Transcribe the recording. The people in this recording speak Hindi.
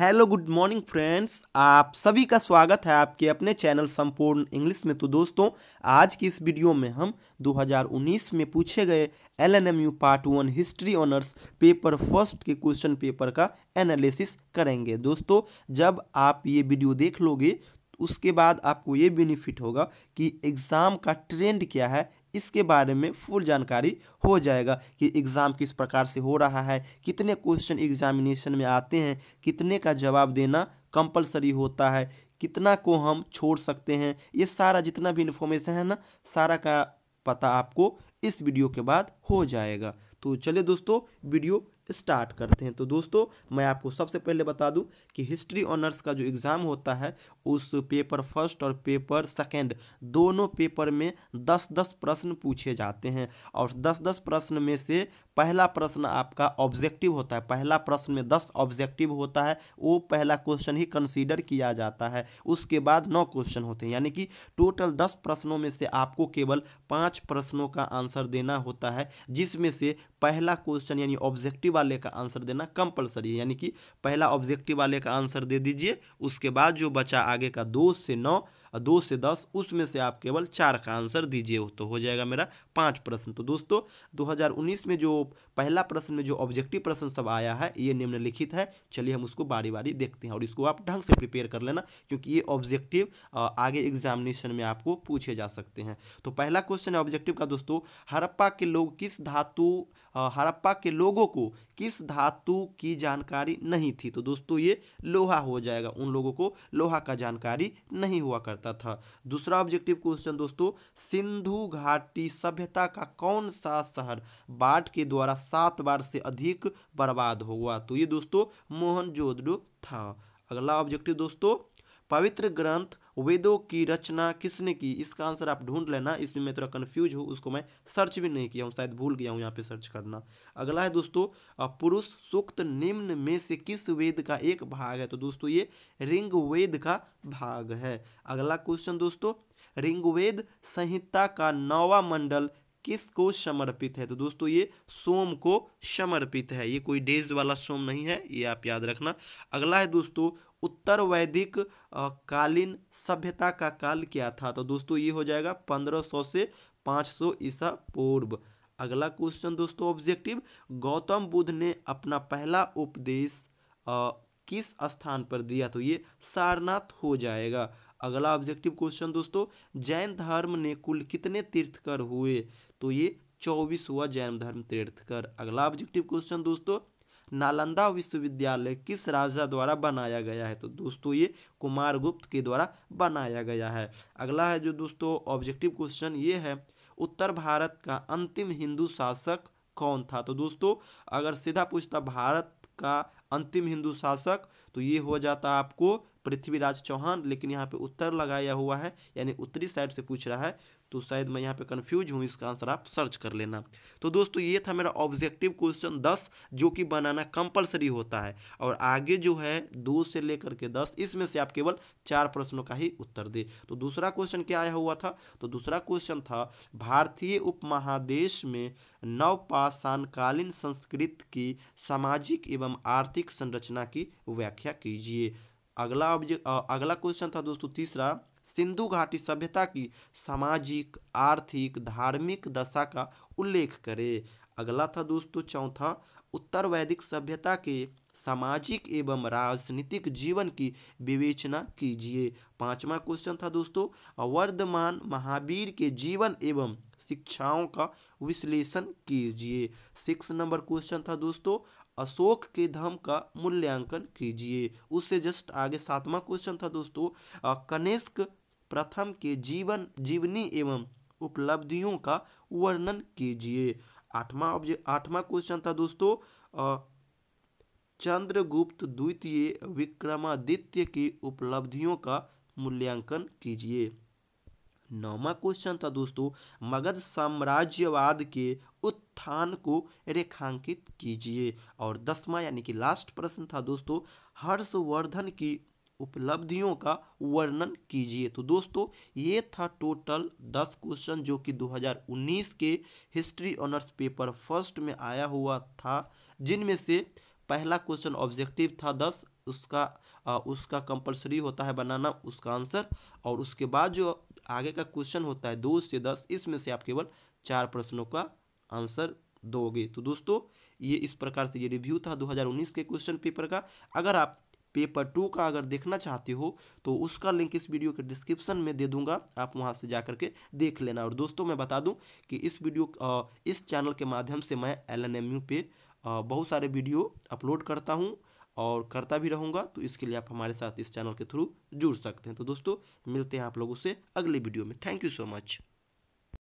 हेलो गुड मॉर्निंग फ्रेंड्स आप सभी का स्वागत है आपके अपने चैनल संपूर्ण इंग्लिश में तो दोस्तों आज की इस वीडियो में हम 2019 में पूछे गए L N M U part one history honours paper first के क्वेश्चन पेपर का एनालिसिस करेंगे दोस्तों जब आप ये वीडियो देख लोगे उसके बाद आपको ये बेनिफिट होगा कि एग्ज़ाम का ट्रेंड क्या है इसके बारे में फुल जानकारी हो जाएगा कि एग्ज़ाम किस प्रकार से हो रहा है कितने क्वेश्चन एग्जामिनेशन में आते हैं कितने का जवाब देना कंपलसरी होता है कितना को हम छोड़ सकते हैं ये सारा जितना भी इन्फॉर्मेशन है ना सारा का पता आपको इस वीडियो के बाद हो जाएगा तो चलिए दोस्तों वीडियो स्टार्ट करते हैं तो दोस्तों मैं आपको सबसे पहले बता दूं कि हिस्ट्री ऑनर्स का जो एग्ज़ाम होता है उस पेपर फर्स्ट और पेपर सेकंड दोनों पेपर में दस दस प्रश्न पूछे जाते हैं और दस दस प्रश्न में से पहला प्रश्न आपका ऑब्जेक्टिव होता है पहला प्रश्न में दस ऑब्जेक्टिव होता है वो पहला क्वेश्चन ही कंसीडर किया जाता है उसके बाद नौ क्वेश्चन होते हैं यानी कि टोटल दस प्रश्नों में से आपको केवल पाँच प्रश्नों का आंसर देना होता है जिसमें से पहला क्वेश्चन यानी ऑब्जेक्टिव वाले का आंसर देना कंपलसरी है यानी कि पहला ऑब्जेक्टिव वाले का आंसर दे दीजिए उसके बाद जो बचा आगे का दो से नौ और दो से दस उसमें से आप केवल चार का आंसर दीजिए तो हो जाएगा मेरा पाँच प्रश्न तो दोस्तों 2019 में जो पहला प्रश्न में जो ऑब्जेक्टिव प्रश्न सब आया है ये निम्नलिखित है चलिए हम उसको बारी बारी देखते हैं और इसको आप ढंग से प्रिपेयर कर लेना क्योंकि ये ऑब्जेक्टिव आगे एग्जामिनेशन में आपको पूछे जा सकते हैं तो पहला क्वेश्चन है ऑब्जेक्टिव का दोस्तों हड़प्पा के लोग किस धातु हड़प्पा के लोगों को किस धातु की जानकारी नहीं थी तो दोस्तों ये लोहा हो जाएगा उन लोगों को लोहा का जानकारी नहीं हुआ करता करता था दूसरा ऑब्जेक्टिव क्वेश्चन दोस्तों सिंधु घाटी सभ्यता का कौन सा शहर बाढ़ के द्वारा सात बार से अधिक बर्बाद हुआ तो ये दोस्तों मोहनजोदड़ो था अगला ऑब्जेक्टिव दोस्तों पवित्र ग्रंथ वेदों की रचना किसने की इसका आंसर आप ढूंढ लेना इसमें मैं थोड़ा कन्फ्यूज हूँ उसको मैं सर्च भी नहीं किया हूँ शायद भूल गया हूँ यहाँ पे सर्च करना अगला है दोस्तों पुरुष सूक्त निम्न में से किस वेद का एक भाग है तो दोस्तों ये रिंग वेद का भाग है अगला क्वेश्चन दोस्तों रिंगवेद संहिता का नौवा मंडल किसको समर्पित है तो दोस्तों ये सोम को समर्पित है ये कोई डेज वाला सोम नहीं है ये आप याद रखना अगला है दोस्तों उत्तर वैदिक कालीन सभ्यता का काल क्या था तो दोस्तों ये हो जाएगा 1500 से 500 ईसा पूर्व अगला क्वेश्चन दोस्तों ऑब्जेक्टिव गौतम बुद्ध ने अपना पहला उपदेश आ, किस स्थान पर दिया तो ये सारनाथ हो जाएगा अगला ऑब्जेक्टिव क्वेश्चन दोस्तों जैन धर्म ने कुल कितने तीर्थकर हुए तो ये चौबीस हुआ जैन धर्म तीर्थ कर अगला ऑब्जेक्टिव क्वेश्चन दोस्तों नालंदा विश्वविद्यालय किस राजा द्वारा बनाया गया है तो दोस्तों ये कुमार गुप्त के द्वारा बनाया गया है अगला है जो दोस्तों ऑब्जेक्टिव क्वेश्चन ये है उत्तर भारत का अंतिम हिंदू शासक कौन था तो दोस्तों अगर सीधा पूछता भारत का अंतिम हिंदू शासक तो ये हो जाता है आपको पृथ्वीराज चौहान लेकिन यहाँ पे उत्तर लगाया हुआ है यानी उत्तरी साइड से पूछ रहा है तो शायद मैं यहाँ पे कंफ्यूज हूँ इसका आंसर आप सर्च कर लेना तो दोस्तों ये था मेरा ऑब्जेक्टिव क्वेश्चन दस जो कि बनाना कंपलसरी होता है और आगे जो है दो से लेकर के दस इसमें से आप केवल चार प्रश्नों का ही उत्तर दे तो दूसरा क्वेश्चन क्या आया हुआ था तो दूसरा क्वेश्चन था भारतीय उपमहादेश में नवपाषाणकालीन संस्कृत की सामाजिक एवं आर्थिक भौतिक संरचना की व्याख्या कीजिए अगला ऑब्जेक्ट अगला क्वेश्चन था दोस्तों तीसरा सिंधु घाटी सभ्यता की सामाजिक आर्थिक धार्मिक दशा का उल्लेख करें अगला था दोस्तों चौथा उत्तर वैदिक सभ्यता के सामाजिक एवं राजनीतिक जीवन की विवेचना कीजिए पांचवा क्वेश्चन था दोस्तों वर्धमान महावीर के जीवन एवं शिक्षाओं का विश्लेषण कीजिए सिक्स नंबर क्वेश्चन था दोस्तों अशोक के धम का मूल्यांकन कीजिए उससे जस्ट आगे सातवां क्वेश्चन था दोस्तों कनिष्क प्रथम के जीवन जीवनी एवं उपलब्धियों का वर्णन कीजिए आठवां ऑब्जेक्ट आठवां क्वेश्चन था दोस्तों चंद्रगुप्त द्वितीय विक्रमादित्य की उपलब्धियों का मूल्यांकन कीजिए नौवा क्वेश्चन था दोस्तों मगध साम्राज्यवाद के उत्थान को रेखांकित कीजिए और दसवा यानी कि लास्ट प्रश्न था दोस्तों हर्षवर्धन की उपलब्धियों का वर्णन कीजिए तो दोस्तों ये था टोटल दस क्वेश्चन जो कि 2019 के हिस्ट्री ऑनर्स पेपर फर्स्ट में आया हुआ था जिनमें से पहला क्वेश्चन ऑब्जेक्टिव था दस उसका आ, उसका कंपलसरी होता है बनाना उसका आंसर और उसके बाद जो आगे का क्वेश्चन होता है दो से दस इसमें से आप केवल चार प्रश्नों का आंसर दोगे तो दोस्तों ये इस प्रकार से ये रिव्यू था 2019 के क्वेश्चन पेपर का अगर आप पेपर टू का अगर देखना चाहते हो तो उसका लिंक इस वीडियो के डिस्क्रिप्शन में दे दूंगा आप वहां से जा करके देख लेना और दोस्तों मैं बता दूं कि इस वीडियो इस चैनल के माध्यम से मैं एल एन एम यू पे बहुत सारे वीडियो अपलोड करता हूँ और करता भी रहूँगा तो इसके लिए आप हमारे साथ इस चैनल के थ्रू जुड़ सकते हैं तो दोस्तों मिलते हैं आप लोगों से अगली वीडियो में थैंक यू सो मच